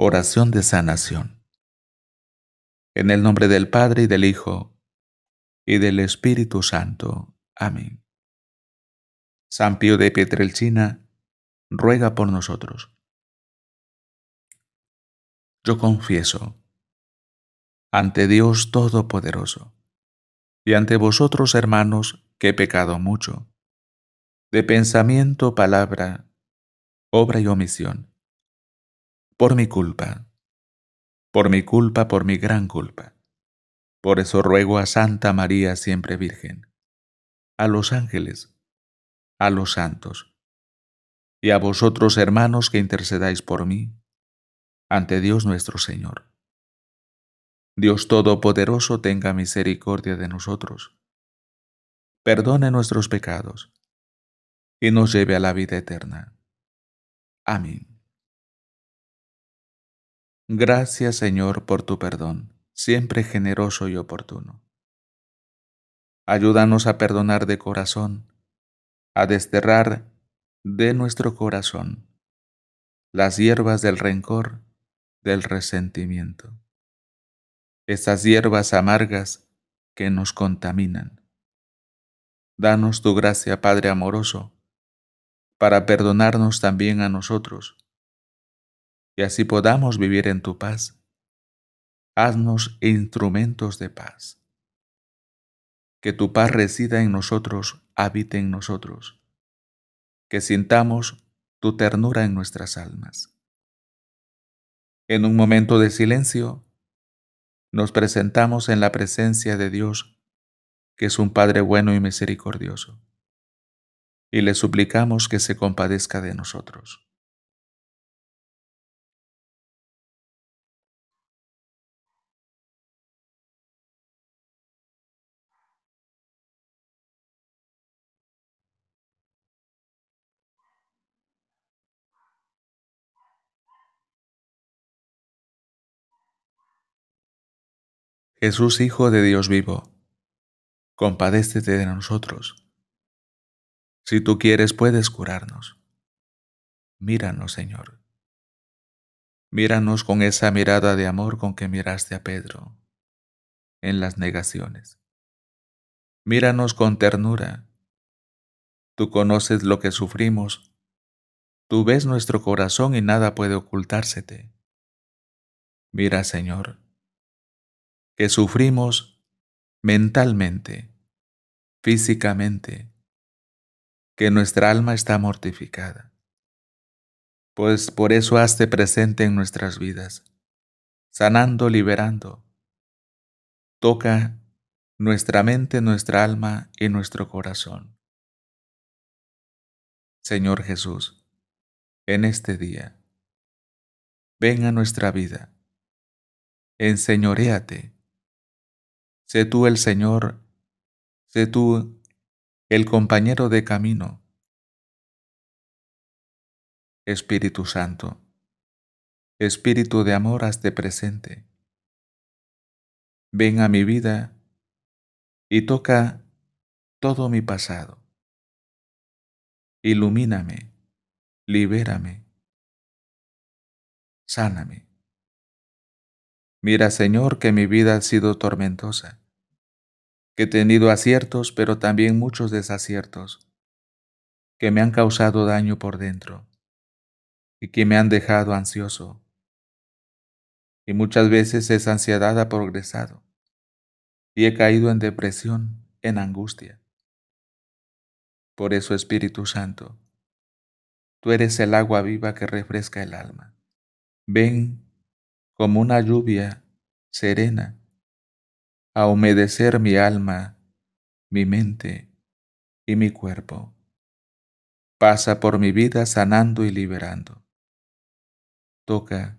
Oración de sanación. En el nombre del Padre y del Hijo y del Espíritu Santo. Amén. San Pío de Pietrelcina, ruega por nosotros. Yo confieso ante Dios Todopoderoso y ante vosotros, hermanos, que he pecado mucho, de pensamiento, palabra, obra y omisión por mi culpa, por mi culpa, por mi gran culpa. Por eso ruego a Santa María siempre Virgen, a los ángeles, a los santos, y a vosotros hermanos que intercedáis por mí, ante Dios nuestro Señor. Dios Todopoderoso tenga misericordia de nosotros, perdone nuestros pecados, y nos lleve a la vida eterna. Amén. Gracias Señor por tu perdón, siempre generoso y oportuno. Ayúdanos a perdonar de corazón, a desterrar de nuestro corazón las hierbas del rencor, del resentimiento, esas hierbas amargas que nos contaminan. Danos tu gracia, Padre amoroso, para perdonarnos también a nosotros y así podamos vivir en tu paz. Haznos instrumentos de paz. Que tu paz resida en nosotros, habite en nosotros. Que sintamos tu ternura en nuestras almas. En un momento de silencio, nos presentamos en la presencia de Dios, que es un Padre bueno y misericordioso, y le suplicamos que se compadezca de nosotros. Jesús Hijo de Dios vivo, compadécete de nosotros. Si tú quieres, puedes curarnos. Míranos, Señor. Míranos con esa mirada de amor con que miraste a Pedro en las negaciones. Míranos con ternura. Tú conoces lo que sufrimos. Tú ves nuestro corazón y nada puede ocultársete. Mira, Señor, que sufrimos mentalmente, físicamente, que nuestra alma está mortificada. Pues por eso hazte presente en nuestras vidas, sanando, liberando. Toca nuestra mente, nuestra alma y nuestro corazón. Señor Jesús, en este día, ven a nuestra vida, enseñoréate Sé tú el Señor, sé tú el compañero de camino. Espíritu Santo, Espíritu de amor, hazte presente. Ven a mi vida y toca todo mi pasado. Ilumíname, libérame, sáname. Mira, Señor, que mi vida ha sido tormentosa, que he tenido aciertos, pero también muchos desaciertos, que me han causado daño por dentro y que me han dejado ansioso. Y muchas veces esa ansiedad ha progresado y he caído en depresión, en angustia. Por eso, Espíritu Santo, tú eres el agua viva que refresca el alma. Ven como una lluvia serena, a humedecer mi alma, mi mente y mi cuerpo. Pasa por mi vida sanando y liberando. Toca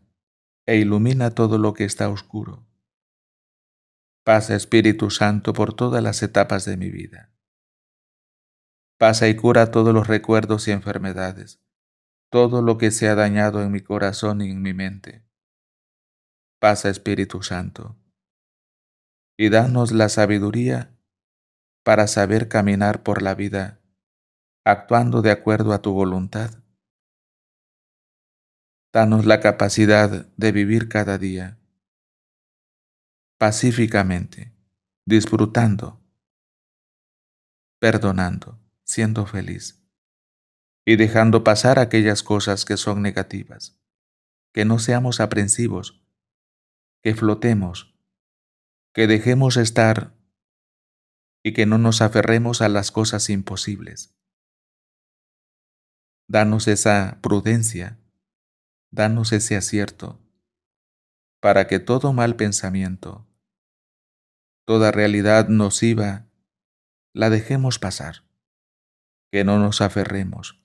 e ilumina todo lo que está oscuro. Pasa Espíritu Santo por todas las etapas de mi vida. Pasa y cura todos los recuerdos y enfermedades, todo lo que se ha dañado en mi corazón y en mi mente Pasa Espíritu Santo, y danos la sabiduría para saber caminar por la vida, actuando de acuerdo a tu voluntad. Danos la capacidad de vivir cada día pacíficamente, disfrutando, perdonando, siendo feliz y dejando pasar aquellas cosas que son negativas. Que no seamos aprensivos que flotemos, que dejemos estar y que no nos aferremos a las cosas imposibles. Danos esa prudencia, danos ese acierto, para que todo mal pensamiento, toda realidad nociva, la dejemos pasar, que no nos aferremos.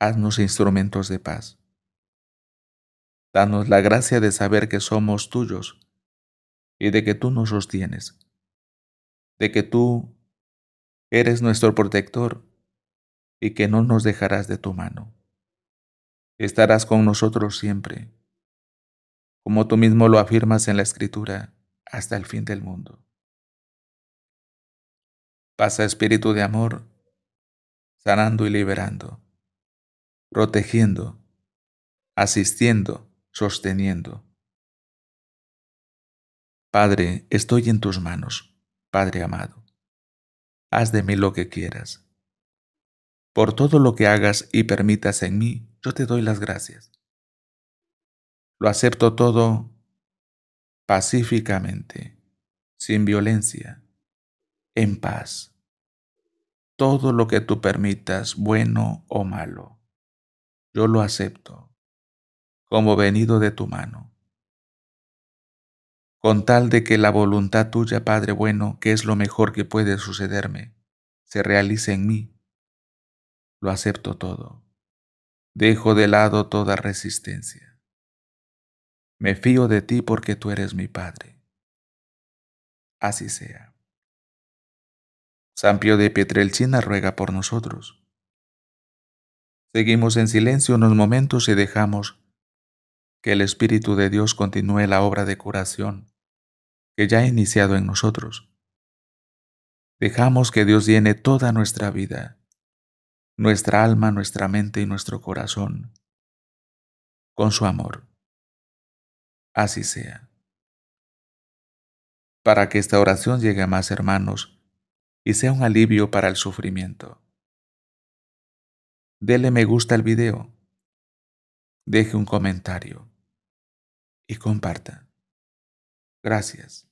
Haznos instrumentos de paz. Danos la gracia de saber que somos tuyos y de que tú nos sostienes, de que tú eres nuestro protector y que no nos dejarás de tu mano. Estarás con nosotros siempre, como tú mismo lo afirmas en la Escritura, hasta el fin del mundo. Pasa espíritu de amor, sanando y liberando, protegiendo, asistiendo, sosteniendo. Padre, estoy en tus manos, Padre amado. Haz de mí lo que quieras. Por todo lo que hagas y permitas en mí, yo te doy las gracias. Lo acepto todo pacíficamente, sin violencia, en paz. Todo lo que tú permitas, bueno o malo, yo lo acepto como venido de tu mano. Con tal de que la voluntad tuya, Padre bueno, que es lo mejor que puede sucederme, se realice en mí, lo acepto todo. Dejo de lado toda resistencia. Me fío de ti porque tú eres mi Padre. Así sea. San Pío de Pietrelcina ruega por nosotros. Seguimos en silencio unos momentos y dejamos que el Espíritu de Dios continúe la obra de curación que ya ha iniciado en nosotros. Dejamos que Dios llene toda nuestra vida, nuestra alma, nuestra mente y nuestro corazón, con su amor. Así sea. Para que esta oración llegue a más hermanos y sea un alivio para el sufrimiento. Dele me gusta al video. Deje un comentario y comparta. Gracias.